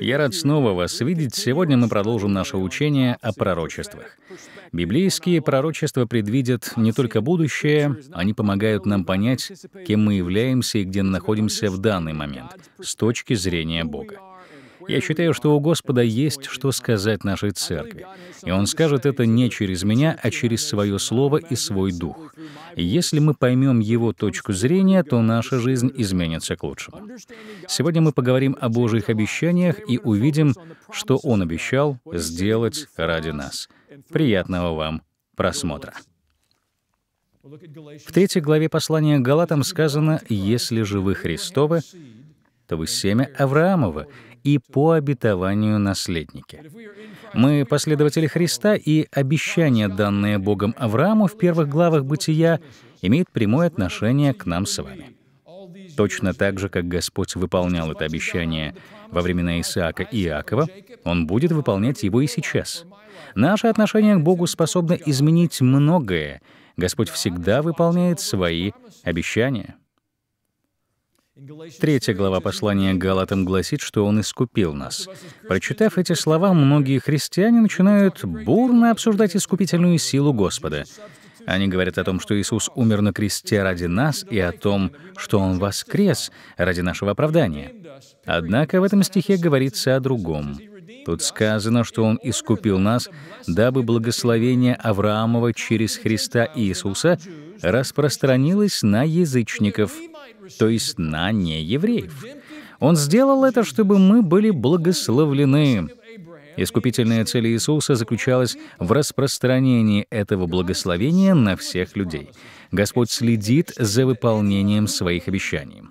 Я рад снова вас видеть. Сегодня мы продолжим наше учение о пророчествах. Библейские пророчества предвидят не только будущее, они помогают нам понять, кем мы являемся и где находимся в данный момент, с точки зрения Бога. Я считаю, что у Господа есть что сказать нашей церкви. И Он скажет это не через меня, а через свое слово и свой дух. И если мы поймем Его точку зрения, то наша жизнь изменится к лучшему. Сегодня мы поговорим о Божьих обещаниях и увидим, что Он обещал сделать ради нас. Приятного вам просмотра. В третьей главе послания Галатам сказано «Если же вы Христовы, то вы семя Авраамова, и по обетованию наследники. Мы последователи Христа, и обещание, данное Богом Аврааму в первых главах Бытия, имеет прямое отношение к нам с вами. Точно так же, как Господь выполнял это обещание во времена Исаака и Иакова, Он будет выполнять его и сейчас. Наше отношение к Богу способно изменить многое. Господь всегда выполняет свои обещания. Третья глава послания Галатам гласит, что Он искупил нас. Прочитав эти слова, многие христиане начинают бурно обсуждать искупительную силу Господа. Они говорят о том, что Иисус умер на кресте ради нас и о том, что Он воскрес ради нашего оправдания. Однако в этом стихе говорится о другом. Тут сказано, что Он искупил нас, дабы благословение Авраамова через Христа Иисуса распространилось на язычников — то есть на неевреев. Он сделал это, чтобы мы были благословлены. Искупительная цель Иисуса заключалась в распространении этого благословения на всех людей. Господь следит за выполнением своих обещаний.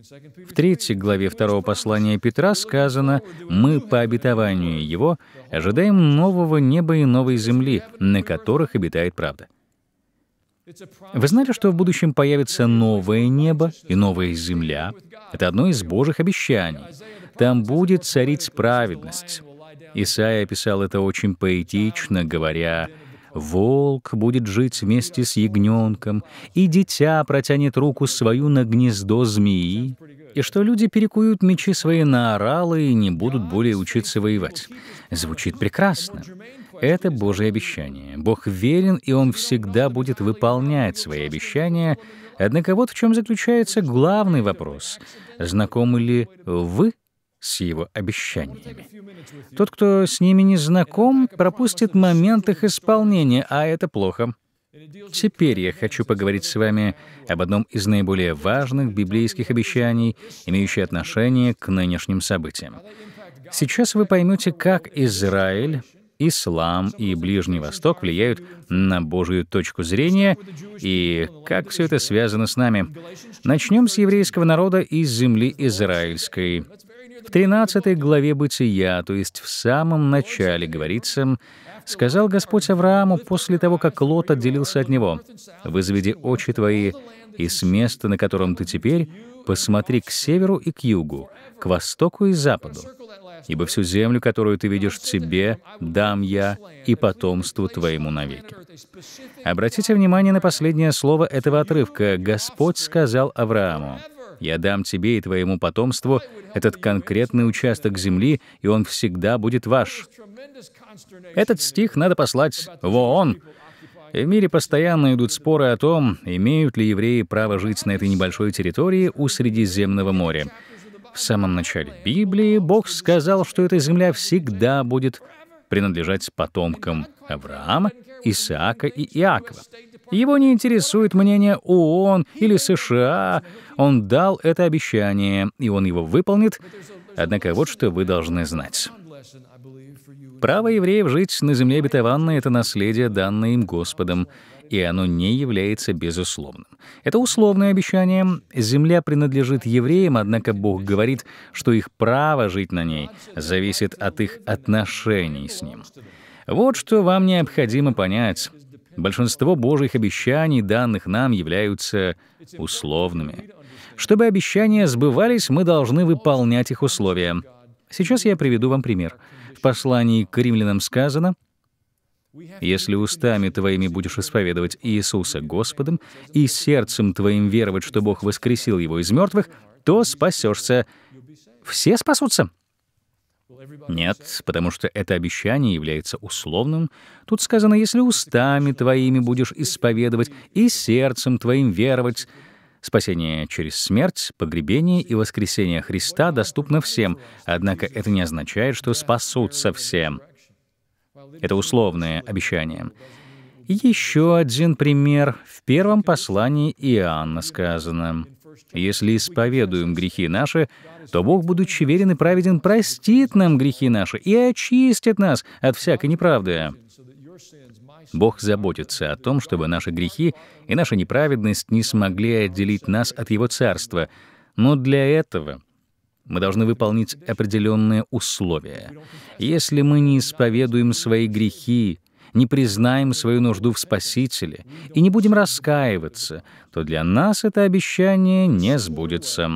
В третьей главе второго послания Петра сказано, «Мы по обетованию Его ожидаем нового неба и новой земли, на которых обитает правда». Вы знали, что в будущем появится новое небо и новая земля? Это одно из Божьих обещаний. Там будет царить справедность. Исаия писал это очень поэтично, говоря, «Волк будет жить вместе с ягненком, и дитя протянет руку свою на гнездо змеи, и что люди перекуют мечи свои на оралы и не будут более учиться воевать». Звучит прекрасно. Это Божье обещание. Бог верен, и Он всегда будет выполнять свои обещания. Однако вот в чем заключается главный вопрос. Знакомы ли вы с его обещаниями. Тот, кто с ними не знаком, пропустит момент их исполнения, а это плохо. Теперь я хочу поговорить с вами об одном из наиболее важных библейских обещаний, имеющих отношение к нынешним событиям. Сейчас вы поймете, как Израиль ислам и Ближний Восток влияют на Божию точку зрения и как все это связано с нами. Начнем с еврейского народа из земли израильской. В 13 главе Бытия, то есть в самом начале, говорится, «Сказал Господь Аврааму после того, как Лот отделился от него, «Возведи очи твои, и с места, на котором ты теперь, посмотри к северу и к югу, к востоку и западу ибо всю землю, которую ты видишь в себе, дам я и потомству твоему навеки». Обратите внимание на последнее слово этого отрывка. «Господь сказал Аврааму». Я дам тебе и твоему потомству этот конкретный участок земли, и он всегда будет ваш. Этот стих надо послать в ООН. В мире постоянно идут споры о том, имеют ли евреи право жить на этой небольшой территории у Средиземного моря. В самом начале Библии Бог сказал, что эта земля всегда будет принадлежать потомкам Авраама, Исаака и Иакова. Его не интересует мнение ООН или США. Он дал это обещание, и он его выполнит. Однако вот что вы должны знать. Право евреев жить на земле обетованной — это наследие, данное им Господом и оно не является безусловным. Это условное обещание. Земля принадлежит евреям, однако Бог говорит, что их право жить на ней зависит от их отношений с Ним. Вот что вам необходимо понять. Большинство Божьих обещаний, данных нам, являются условными. Чтобы обещания сбывались, мы должны выполнять их условия. Сейчас я приведу вам пример. В послании к римлянам сказано — если устами твоими будешь исповедовать Иисуса Господом и сердцем твоим веровать, что Бог воскресил его из мертвых, то спасешься. Все спасутся? Нет, потому что это обещание является условным. Тут сказано, если устами твоими будешь исповедовать и сердцем твоим веровать. Спасение через смерть, погребение и воскресение Христа доступно всем, однако это не означает, что спасутся всем. Это условное обещание. Еще один пример. В первом послании Иоанна сказано, «Если исповедуем грехи наши, то Бог, будучи верен и праведен, простит нам грехи наши и очистит нас от всякой неправды». Бог заботится о том, чтобы наши грехи и наша неправедность не смогли отделить нас от Его Царства. Но для этого мы должны выполнить определенные условия. Если мы не исповедуем свои грехи, не признаем свою нужду в Спасителе и не будем раскаиваться, то для нас это обещание не сбудется.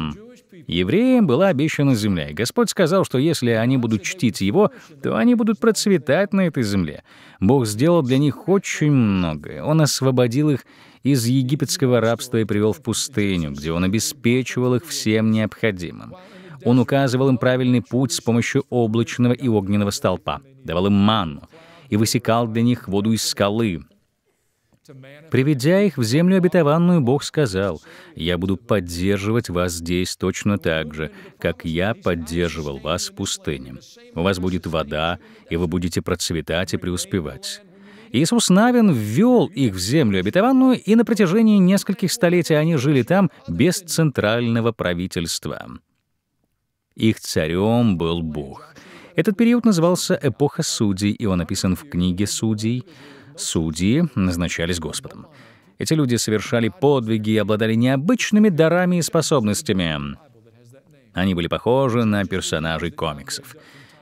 Евреям была обещана земля, и Господь сказал, что если они будут чтить Его, то они будут процветать на этой земле. Бог сделал для них очень многое. Он освободил их из египетского рабства и привел в пустыню, где Он обеспечивал их всем необходимым. Он указывал им правильный путь с помощью облачного и огненного столпа, давал им манну и высекал для них воду из скалы. Приведя их в землю обетованную, Бог сказал, «Я буду поддерживать вас здесь точно так же, как я поддерживал вас в пустыне. У вас будет вода, и вы будете процветать и преуспевать». Иисус Навин ввел их в землю обетованную, и на протяжении нескольких столетий они жили там без центрального правительства. Их царем был Бог. Этот период назывался «Эпоха судей», и он описан в книге «Судей». Судьи назначались Господом. Эти люди совершали подвиги и обладали необычными дарами и способностями. Они были похожи на персонажей комиксов.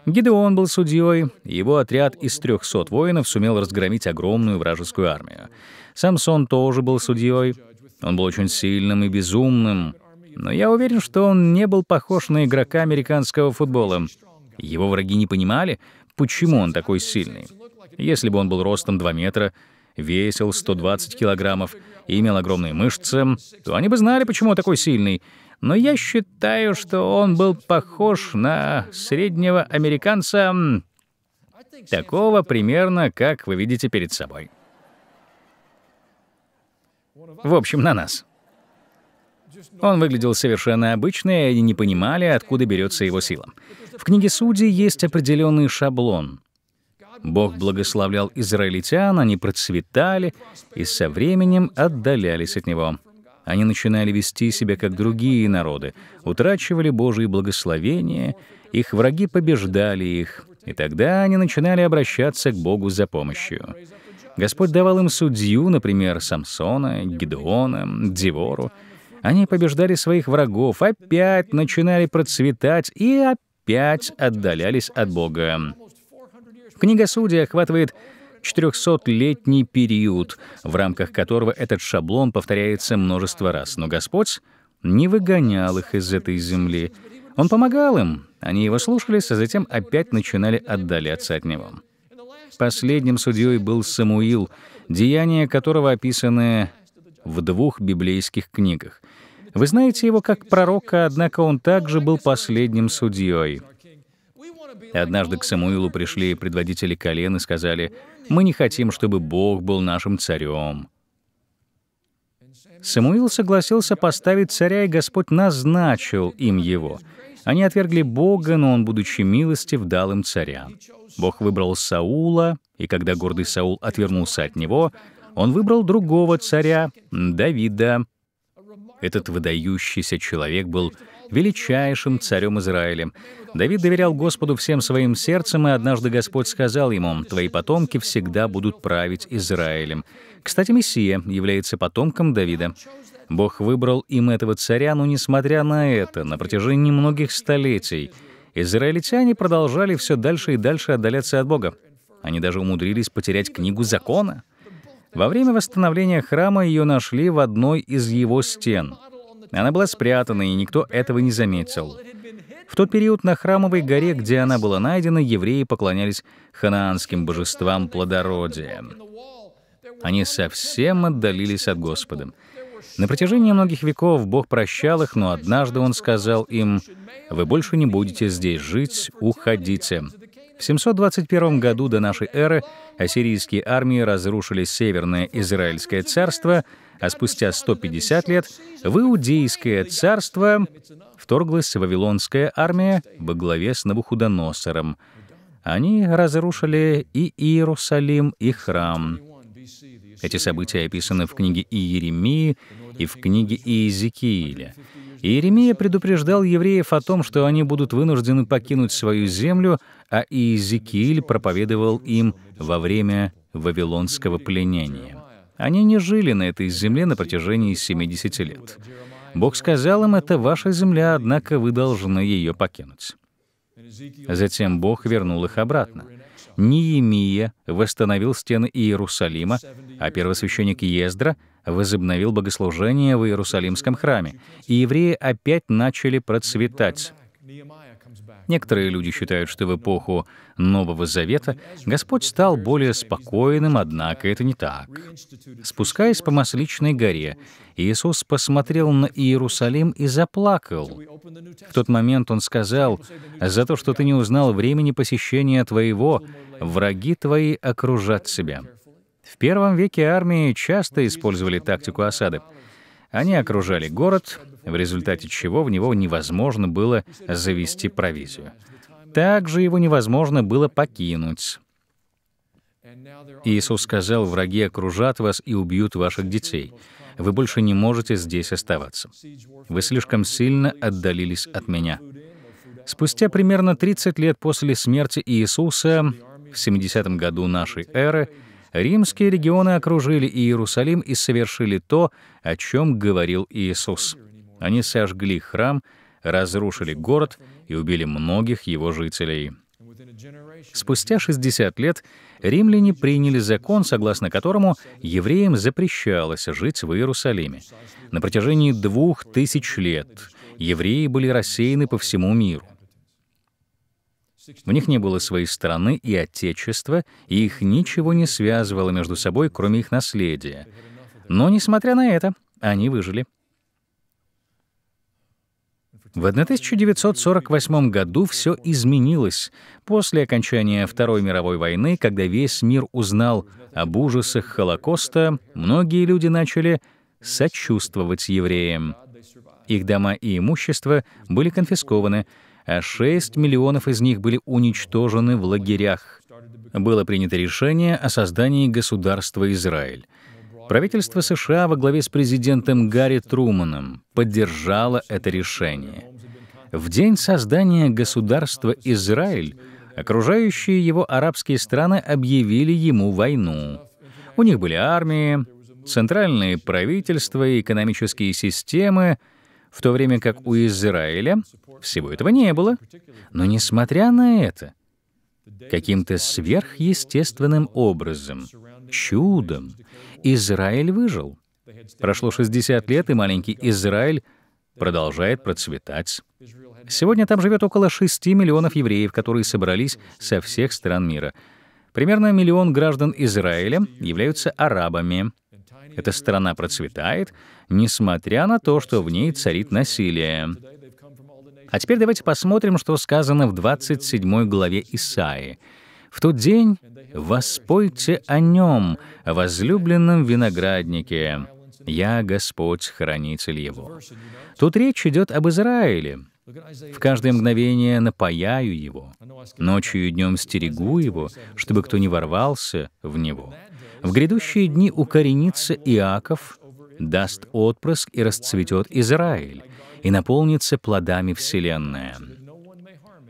Гидеон был судьей, его отряд из 300 воинов сумел разгромить огромную вражескую армию. Самсон тоже был судьей. Он был очень сильным и безумным но я уверен, что он не был похож на игрока американского футбола. Его враги не понимали, почему он такой сильный. Если бы он был ростом 2 метра, весил 120 килограммов и имел огромные мышцы, то они бы знали, почему он такой сильный. Но я считаю, что он был похож на среднего американца, такого примерно, как вы видите перед собой. В общем, на нас. Он выглядел совершенно обычно, и они не понимали, откуда берется его сила. В книге Судей есть определенный шаблон. Бог благословлял израильтян, они процветали и со временем отдалялись от него. Они начинали вести себя как другие народы, утрачивали Божие благословения, их враги побеждали их, и тогда они начинали обращаться к Богу за помощью. Господь давал им судью, например, Самсона, Гедеона, Дивору. Они побеждали своих врагов, опять начинали процветать и опять отдалялись от Бога. Книга Судей охватывает 400-летний период, в рамках которого этот шаблон повторяется множество раз. Но Господь не выгонял их из этой земли. Он помогал им, они его слушались, а затем опять начинали отдаляться от него. Последним судьей был Самуил, деяния которого описаны в двух библейских книгах. Вы знаете его как пророка, однако он также был последним судьей. Однажды к Самуилу пришли предводители колен и сказали, «Мы не хотим, чтобы Бог был нашим царем». Самуил согласился поставить царя, и Господь назначил им его. Они отвергли Бога, но он, будучи милостив, дал им царя. Бог выбрал Саула, и когда гордый Саул отвернулся от него, он выбрал другого царя, Давида. Этот выдающийся человек был величайшим царем Израиля. Давид доверял Господу всем своим сердцем, и однажды Господь сказал ему, «Твои потомки всегда будут править Израилем». Кстати, Мессия является потомком Давида. Бог выбрал им этого царя, но несмотря на это, на протяжении многих столетий израильтяне продолжали все дальше и дальше отдаляться от Бога. Они даже умудрились потерять книгу закона — во время восстановления храма ее нашли в одной из его стен. Она была спрятана, и никто этого не заметил. В тот период на Храмовой горе, где она была найдена, евреи поклонялись ханаанским божествам плодородия. Они совсем отдалились от Господа. На протяжении многих веков Бог прощал их, но однажды Он сказал им, «Вы больше не будете здесь жить, уходите». В 721 году до нашей эры ассирийские армии разрушили Северное Израильское царство, а спустя 150 лет в Иудейское царство вторглась Вавилонская армия во главе с Навуходоносором. Они разрушили и Иерусалим, и храм. Эти события описаны в книге Иеремии и в книге Иезекииля. Иеремия предупреждал евреев о том, что они будут вынуждены покинуть свою землю — а Иезекииль проповедовал им во время вавилонского пленения. Они не жили на этой земле на протяжении 70 лет. Бог сказал им, это ваша земля, однако вы должны ее покинуть. Затем Бог вернул их обратно. Неемия восстановил стены Иерусалима, а первосвященник Ездра возобновил богослужение в Иерусалимском храме, и евреи опять начали процветать. Некоторые люди считают, что в эпоху Нового Завета Господь стал более спокойным, однако это не так. Спускаясь по Масличной горе, Иисус посмотрел на Иерусалим и заплакал. В тот момент Он сказал, «За то, что ты не узнал времени посещения твоего, враги твои окружат себя». В первом веке армии часто использовали тактику осады — они окружали город, в результате чего в него невозможно было завести провизию. Также его невозможно было покинуть. Иисус сказал, враги окружат вас и убьют ваших детей. Вы больше не можете здесь оставаться. Вы слишком сильно отдалились от меня. Спустя примерно 30 лет после смерти Иисуса, в 70 году нашей эры, римские регионы окружили Иерусалим и совершили то, о чем говорил Иисус. Они сожгли храм, разрушили город и убили многих его жителей. Спустя 60 лет римляне приняли закон, согласно которому евреям запрещалось жить в Иерусалиме. На протяжении двух тысяч лет евреи были рассеяны по всему миру. В них не было своей страны и отечества, и их ничего не связывало между собой, кроме их наследия. Но, несмотря на это, они выжили. В 1948 году все изменилось после окончания Второй мировой войны, когда весь мир узнал об ужасах Холокоста, многие люди начали сочувствовать евреям. Их дома и имущество были конфискованы, а 6 миллионов из них были уничтожены в лагерях. Было принято решение о создании государства Израиль. Правительство США во главе с президентом Гарри Труманом поддержало это решение. В день создания государства Израиль окружающие его арабские страны объявили ему войну. У них были армии, центральные правительства и экономические системы, в то время как у Израиля всего этого не было. Но несмотря на это, каким-то сверхъестественным образом, чудом, Израиль выжил. Прошло 60 лет, и маленький Израиль продолжает процветать. Сегодня там живет около 6 миллионов евреев, которые собрались со всех стран мира. Примерно миллион граждан Израиля являются арабами — эта страна процветает, несмотря на то, что в ней царит насилие. А теперь давайте посмотрим, что сказано в 27 главе Исаии. «В тот день воспойте о нем, возлюбленном винограднике. Я Господь, хранитель его». Тут речь идет об Израиле, в каждое мгновение напаяю его. Ночью и днем стерегу его, чтобы кто не ворвался в него. В грядущие дни укоренится Иаков, даст отпрыск и расцветет Израиль, и наполнится плодами вселенная.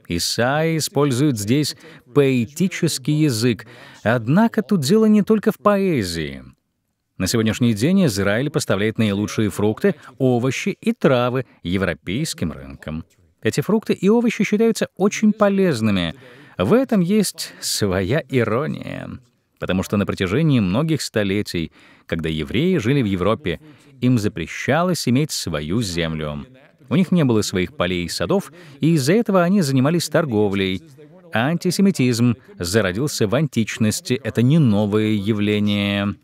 Исаия использует здесь поэтический язык, однако тут дело не только в поэзии. На сегодняшний день Израиль поставляет наилучшие фрукты, овощи и травы европейским рынкам. Эти фрукты и овощи считаются очень полезными. В этом есть своя ирония. Потому что на протяжении многих столетий, когда евреи жили в Европе, им запрещалось иметь свою землю. У них не было своих полей и садов, и из-за этого они занимались торговлей. Антисемитизм зародился в античности, это не новое явление.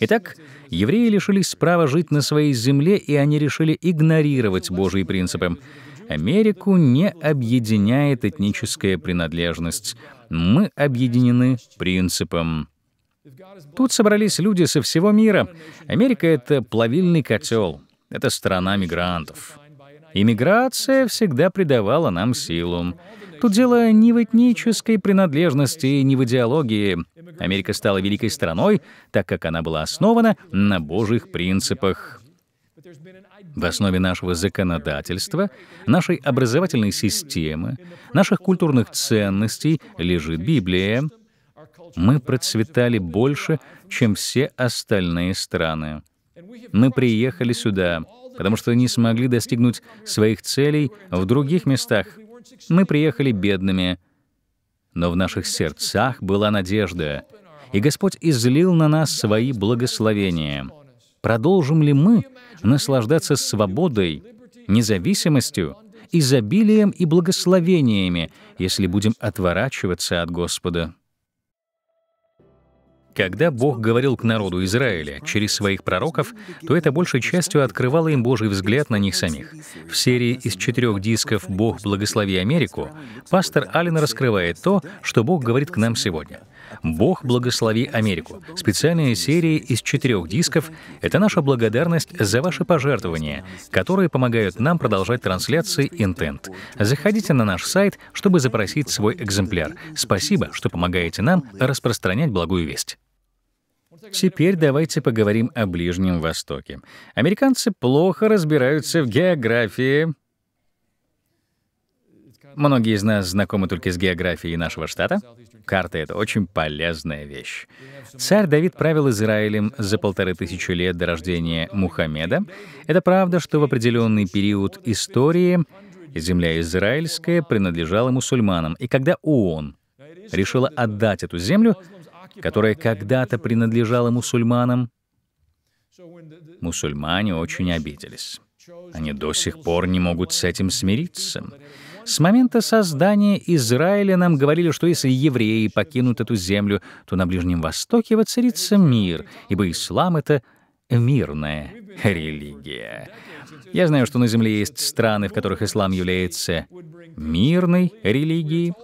Итак, евреи лишились права жить на своей земле, и они решили игнорировать Божьи принципы. Америку не объединяет этническая принадлежность. Мы объединены принципом. Тут собрались люди со всего мира. Америка — это плавильный котел. Это страна мигрантов. Иммиграция всегда придавала нам силу. Тут дело не в этнической принадлежности, не в идеологии. Америка стала великой страной, так как она была основана на божьих принципах. В основе нашего законодательства, нашей образовательной системы, наших культурных ценностей лежит Библия. Мы процветали больше, чем все остальные страны. Мы приехали сюда, потому что не смогли достигнуть своих целей в других местах — мы приехали бедными, но в наших сердцах была надежда, и Господь излил на нас свои благословения. Продолжим ли мы наслаждаться свободой, независимостью, изобилием и благословениями, если будем отворачиваться от Господа? Когда Бог говорил к народу Израиля через своих пророков, то это большей частью открывало им Божий взгляд на них самих. В серии из четырех дисков «Бог, благослови Америку» пастор Аллен раскрывает то, что Бог говорит к нам сегодня. «Бог, благослови Америку» — специальная серия из четырех дисков — это наша благодарность за ваши пожертвования, которые помогают нам продолжать трансляции «Интент». Заходите на наш сайт, чтобы запросить свой экземпляр. Спасибо, что помогаете нам распространять благую весть. Теперь давайте поговорим о Ближнем Востоке. Американцы плохо разбираются в географии. Многие из нас знакомы только с географией нашего штата. Карта — это очень полезная вещь. Царь Давид правил Израилем за полторы тысячи лет до рождения Мухаммеда. Это правда, что в определенный период истории земля израильская принадлежала мусульманам. И когда ООН решила отдать эту землю, которая когда-то принадлежала мусульманам, мусульмане очень обиделись. Они до сих пор не могут с этим смириться. С момента создания Израиля нам говорили, что если евреи покинут эту землю, то на Ближнем Востоке воцарится мир, ибо ислам — это мирная религия. Я знаю, что на Земле есть страны, в которых ислам является мирной религией,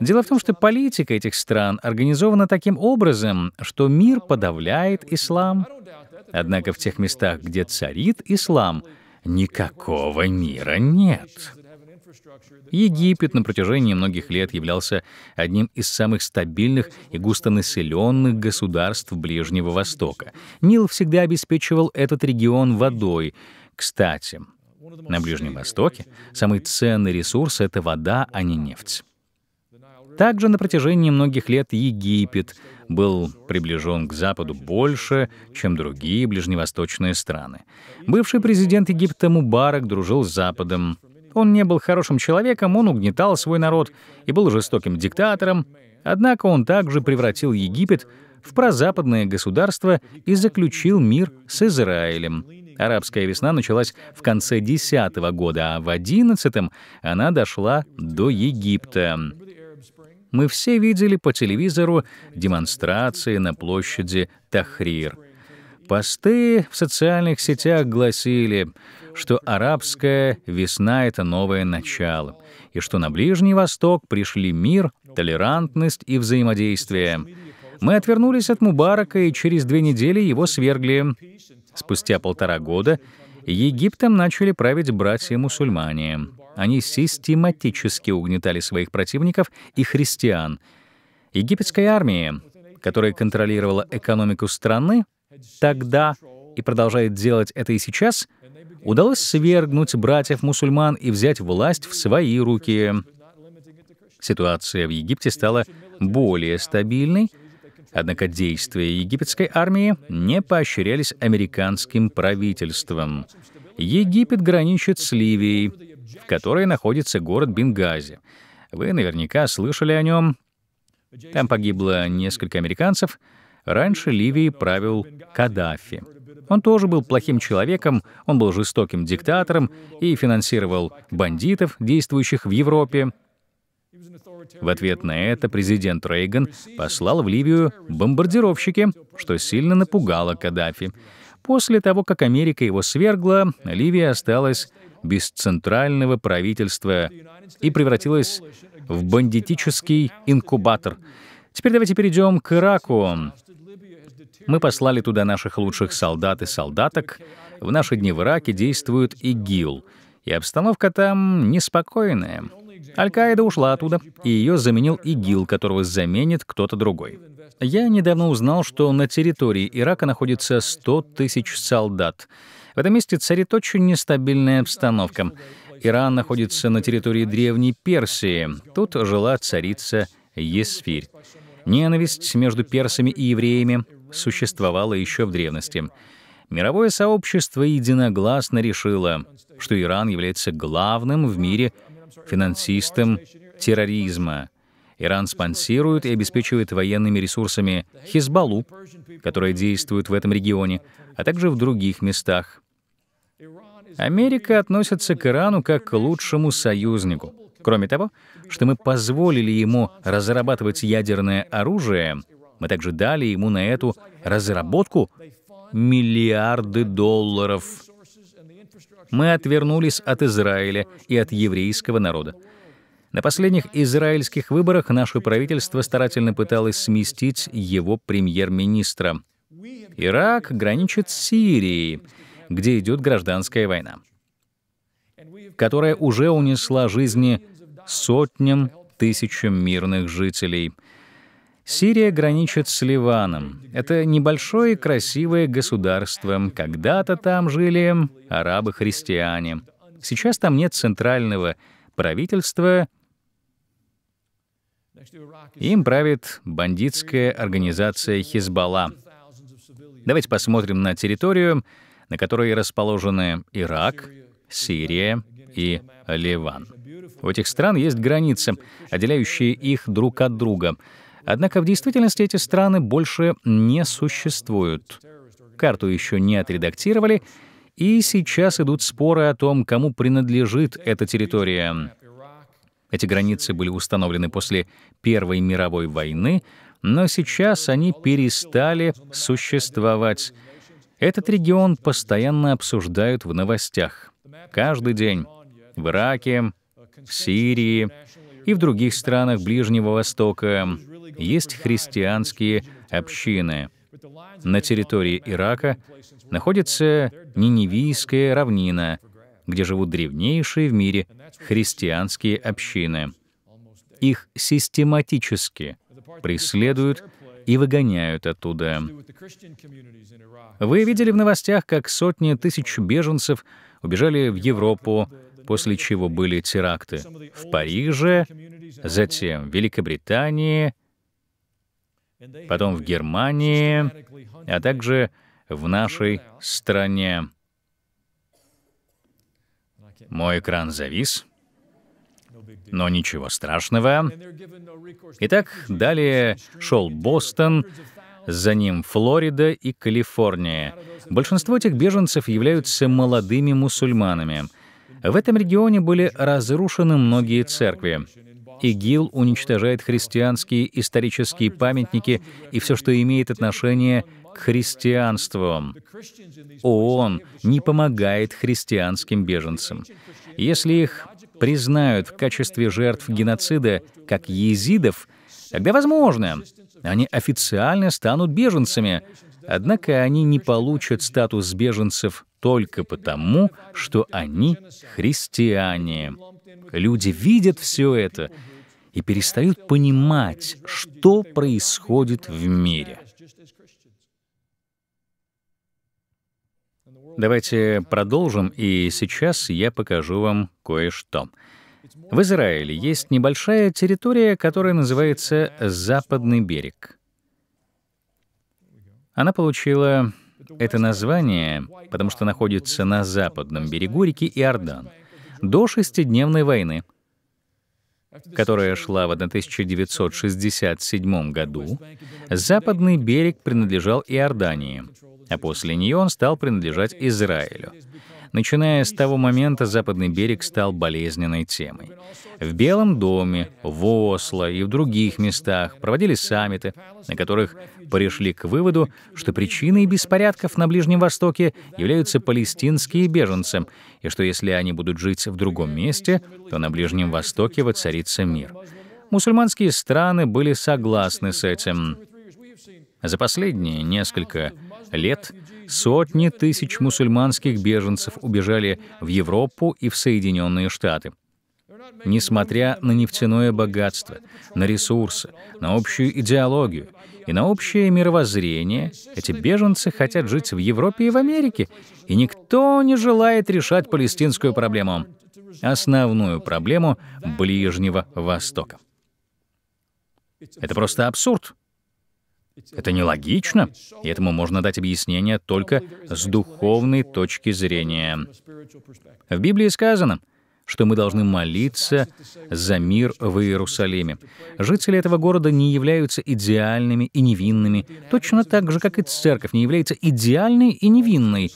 Дело в том, что политика этих стран организована таким образом, что мир подавляет ислам. Однако в тех местах, где царит ислам, никакого мира нет. Египет на протяжении многих лет являлся одним из самых стабильных и густонаселенных государств Ближнего Востока. Нил всегда обеспечивал этот регион водой. Кстати, на Ближнем Востоке самый ценный ресурс — это вода, а не нефть. Также на протяжении многих лет Египет был приближен к Западу больше, чем другие ближневосточные страны. Бывший президент Египта Мубарак дружил с Западом. Он не был хорошим человеком, он угнетал свой народ и был жестоким диктатором. Однако он также превратил Египет в прозападное государство и заключил мир с Израилем. Арабская весна началась в конце десятого года, а в одиннадцатом она дошла до Египта. Мы все видели по телевизору демонстрации на площади Тахрир. Посты в социальных сетях гласили, что арабская весна — это новое начало, и что на Ближний Восток пришли мир, толерантность и взаимодействие. Мы отвернулись от Мубарака, и через две недели его свергли. Спустя полтора года Египтом начали править братья-мусульмане они систематически угнетали своих противников и христиан. Египетская армия, которая контролировала экономику страны тогда и продолжает делать это и сейчас, удалось свергнуть братьев-мусульман и взять власть в свои руки. Ситуация в Египте стала более стабильной, однако действия египетской армии не поощрялись американским правительством. Египет граничит с Ливией, в которой находится город Бенгази. Вы наверняка слышали о нем. Там погибло несколько американцев. Раньше Ливии правил Каддафи. Он тоже был плохим человеком, он был жестоким диктатором и финансировал бандитов, действующих в Европе. В ответ на это президент Рейган послал в Ливию бомбардировщики, что сильно напугало Каддафи. После того, как Америка его свергла, Ливия осталась без центрального правительства и превратилась в бандитический инкубатор. Теперь давайте перейдем к Ираку. Мы послали туда наших лучших солдат и солдаток. В наши дни в Ираке действует ИГИЛ, и обстановка там неспокойная. Аль-Каида ушла оттуда, и ее заменил ИГИЛ, которого заменит кто-то другой. Я недавно узнал, что на территории Ирака находится 100 тысяч солдат — этом месте царит очень нестабильная обстановка. Иран находится на территории Древней Персии. Тут жила царица Есфирь. Ненависть между персами и евреями существовала еще в древности. Мировое сообщество единогласно решило, что Иран является главным в мире финансистом терроризма. Иран спонсирует и обеспечивает военными ресурсами Хизбаллу, которая действует в этом регионе, а также в других местах. Америка относится к Ирану как к лучшему союзнику. Кроме того, что мы позволили ему разрабатывать ядерное оружие, мы также дали ему на эту разработку миллиарды долларов. Мы отвернулись от Израиля и от еврейского народа. На последних израильских выборах наше правительство старательно пыталось сместить его премьер-министра. Ирак граничит с Сирией где идет гражданская война, которая уже унесла жизни сотням тысяч мирных жителей. Сирия граничит с Ливаном. Это небольшое красивое государство. Когда-то там жили арабы-христиане. Сейчас там нет центрального правительства. Им правит бандитская организация «Хизбалла». Давайте посмотрим на территорию, на которой расположены Ирак, Сирия и Ливан. У этих стран есть границы, отделяющие их друг от друга. Однако в действительности эти страны больше не существуют. Карту еще не отредактировали, и сейчас идут споры о том, кому принадлежит эта территория. Эти границы были установлены после Первой мировой войны, но сейчас они перестали существовать. Этот регион постоянно обсуждают в новостях. Каждый день. В Ираке, в Сирии и в других странах Ближнего Востока есть христианские общины. На территории Ирака находится Ниневийская равнина, где живут древнейшие в мире христианские общины. Их систематически преследуют и выгоняют оттуда. Вы видели в новостях, как сотни тысяч беженцев убежали в Европу, после чего были теракты в Париже, затем в Великобритании, потом в Германии, а также в нашей стране. Мой экран завис но ничего страшного. Итак, далее шел Бостон, за ним Флорида и Калифорния. Большинство этих беженцев являются молодыми мусульманами. В этом регионе были разрушены многие церкви. ИГИЛ уничтожает христианские исторические памятники и все, что имеет отношение к христианству. ООН не помогает христианским беженцам. Если их признают в качестве жертв геноцида как езидов, тогда возможно, они официально станут беженцами, однако они не получат статус беженцев только потому, что они христиане. Люди видят все это и перестают понимать, что происходит в мире. Давайте продолжим, и сейчас я покажу вам кое-что. В Израиле есть небольшая территория, которая называется Западный берег. Она получила это название, потому что находится на западном берегу реки Иордан до шестидневной войны, которая шла в 1967 году, западный берег принадлежал Иордании — а после нее он стал принадлежать Израилю. Начиная с того момента, Западный берег стал болезненной темой. В Белом доме, в Осло и в других местах проводились саммиты, на которых пришли к выводу, что причиной беспорядков на Ближнем Востоке являются палестинские беженцы, и что если они будут жить в другом месте, то на Ближнем Востоке воцарится мир. Мусульманские страны были согласны с этим. За последние несколько лет лет сотни тысяч мусульманских беженцев убежали в Европу и в Соединенные Штаты. Несмотря на нефтяное богатство, на ресурсы, на общую идеологию и на общее мировоззрение, эти беженцы хотят жить в Европе и в Америке, и никто не желает решать палестинскую проблему, основную проблему Ближнего Востока. Это просто абсурд. Это нелогично, и этому можно дать объяснение только с духовной точки зрения. В Библии сказано, что мы должны молиться за мир в Иерусалиме. Жители этого города не являются идеальными и невинными, точно так же, как и церковь не является идеальной и невинной.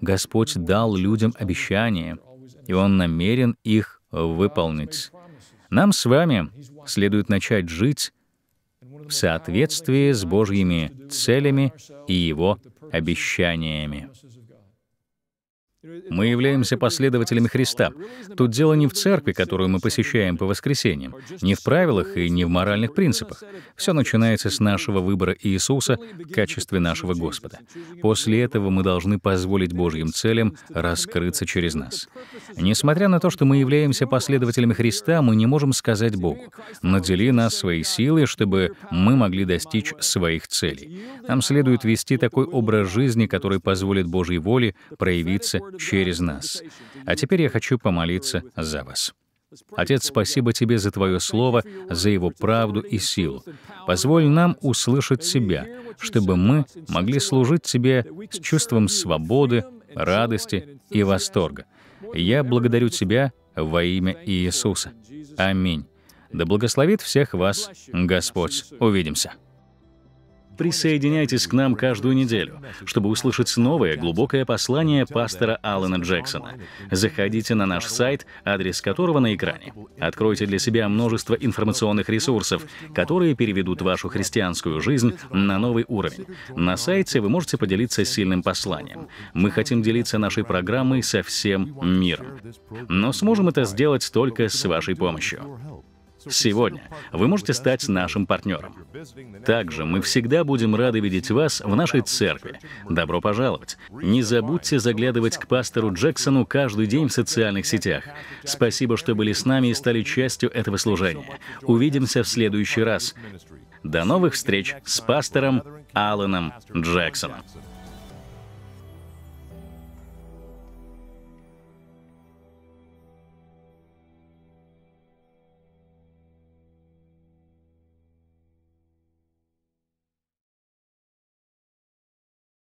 Господь дал людям обещание, и Он намерен их выполнить. Нам с вами следует начать жить в соответствии с Божьими целями и Его обещаниями. Мы являемся последователями Христа. Тут дело не в церкви, которую мы посещаем по воскресеньям, не в правилах и не в моральных принципах. Все начинается с нашего выбора Иисуса в качестве нашего Господа. После этого мы должны позволить Божьим целям раскрыться через нас. Несмотря на то, что мы являемся последователями Христа, мы не можем сказать Богу, «Надели нас своей силой, чтобы мы могли достичь своих целей». Нам следует вести такой образ жизни, который позволит Божьей воле проявиться через нас. А теперь я хочу помолиться за вас. Отец, спасибо Тебе за Твое Слово, за его правду и силу. Позволь нам услышать Тебя, чтобы мы могли служить Тебе с чувством свободы, радости и восторга. Я благодарю Тебя во имя Иисуса. Аминь. Да благословит всех вас Господь. Увидимся. Присоединяйтесь к нам каждую неделю, чтобы услышать новое глубокое послание пастора Алана Джексона. Заходите на наш сайт, адрес которого на экране. Откройте для себя множество информационных ресурсов, которые переведут вашу христианскую жизнь на новый уровень. На сайте вы можете поделиться сильным посланием. Мы хотим делиться нашей программой со всем миром. Но сможем это сделать только с вашей помощью сегодня, вы можете стать нашим партнером. Также мы всегда будем рады видеть вас в нашей церкви. Добро пожаловать. Не забудьте заглядывать к пастору Джексону каждый день в социальных сетях. Спасибо, что были с нами и стали частью этого служения. Увидимся в следующий раз. До новых встреч с пастором Алланом Джексоном.